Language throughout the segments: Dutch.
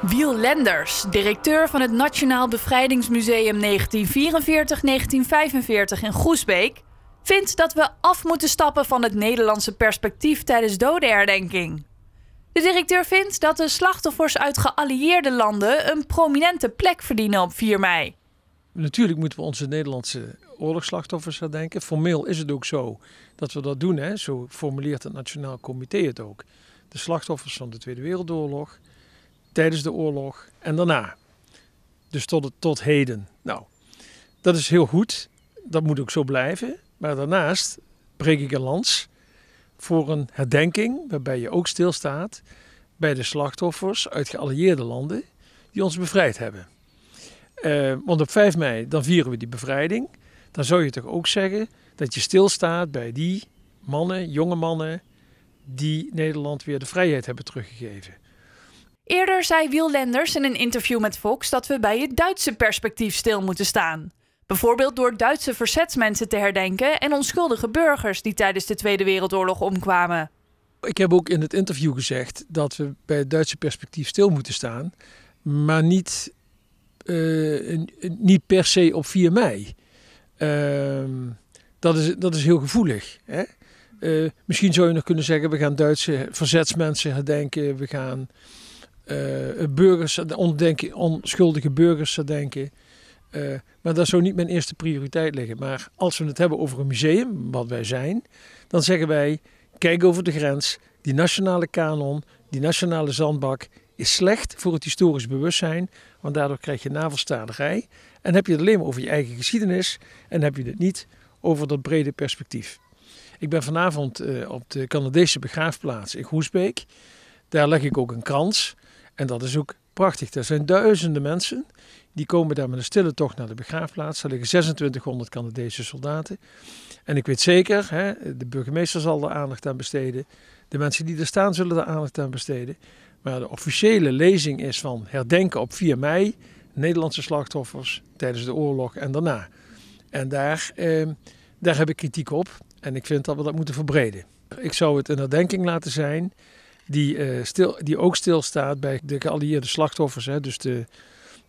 Wiel Lenders, directeur van het Nationaal Bevrijdingsmuseum 1944-1945 in Groesbeek, vindt dat we af moeten stappen van het Nederlandse perspectief tijdens dodenherdenking. De directeur vindt dat de slachtoffers uit geallieerde landen een prominente plek verdienen op 4 mei. Natuurlijk moeten we onze Nederlandse oorlogsslachtoffers denken. Formeel is het ook zo dat we dat doen. Hè? Zo formuleert het Nationaal Comité het ook. De slachtoffers van de Tweede Wereldoorlog, tijdens de oorlog en daarna. Dus tot, het, tot heden. Nou, dat is heel goed. Dat moet ook zo blijven. Maar daarnaast breek ik een lans voor een herdenking waarbij je ook stilstaat bij de slachtoffers uit geallieerde landen die ons bevrijd hebben. Eh, want op 5 mei dan vieren we die bevrijding dan zou je toch ook zeggen dat je stilstaat bij die mannen, jonge mannen, die Nederland weer de vrijheid hebben teruggegeven. Eerder zei Wiel Lenders in een interview met Fox dat we bij het Duitse perspectief stil moeten staan. Bijvoorbeeld door Duitse verzetsmensen te herdenken en onschuldige burgers die tijdens de Tweede Wereldoorlog omkwamen. Ik heb ook in het interview gezegd dat we bij het Duitse perspectief stil moeten staan, maar niet, eh, niet per se op 4 mei. Ehm, dat, is, dat is heel gevoelig. Hè? Eh, misschien zou je nog kunnen zeggen, we gaan Duitse verzetsmensen herdenken, we gaan eh, burgers, onschuldige burgers herdenken. Eh, maar dat zou niet mijn eerste prioriteit liggen. Maar als we het hebben over een museum, wat wij zijn, dan zeggen wij, kijk over de grens, die nationale kanon, die nationale zandbak, is slecht voor het historisch bewustzijn, want daardoor krijg je navelstaderij. En heb je het alleen maar over je eigen geschiedenis en heb je het niet over dat brede perspectief. Ik ben vanavond eh, op de Canadese begraafplaats in Groesbeek. Daar leg ik ook een krans en dat is ook prachtig. Er zijn duizenden mensen die komen daar met een stille tocht naar de begraafplaats. Er liggen 2600 Canadese soldaten. En ik weet zeker, hè, de burgemeester zal er aandacht aan besteden. De mensen die er staan zullen daar aandacht aan besteden. Maar de officiële lezing is van herdenken op 4 mei Nederlandse slachtoffers tijdens de oorlog en daarna. En daar, ehm, daar heb ik kritiek op en ik vind dat we dat moeten verbreden. Ik zou het een herdenking laten zijn die, eh, stil, die ook stilstaat bij de geallieerde slachtoffers, hè, dus de,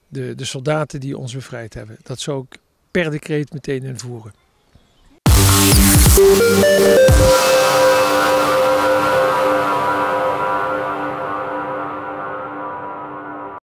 de, de soldaten die ons bevrijd hebben. Dat zou ik per decreet meteen invoeren.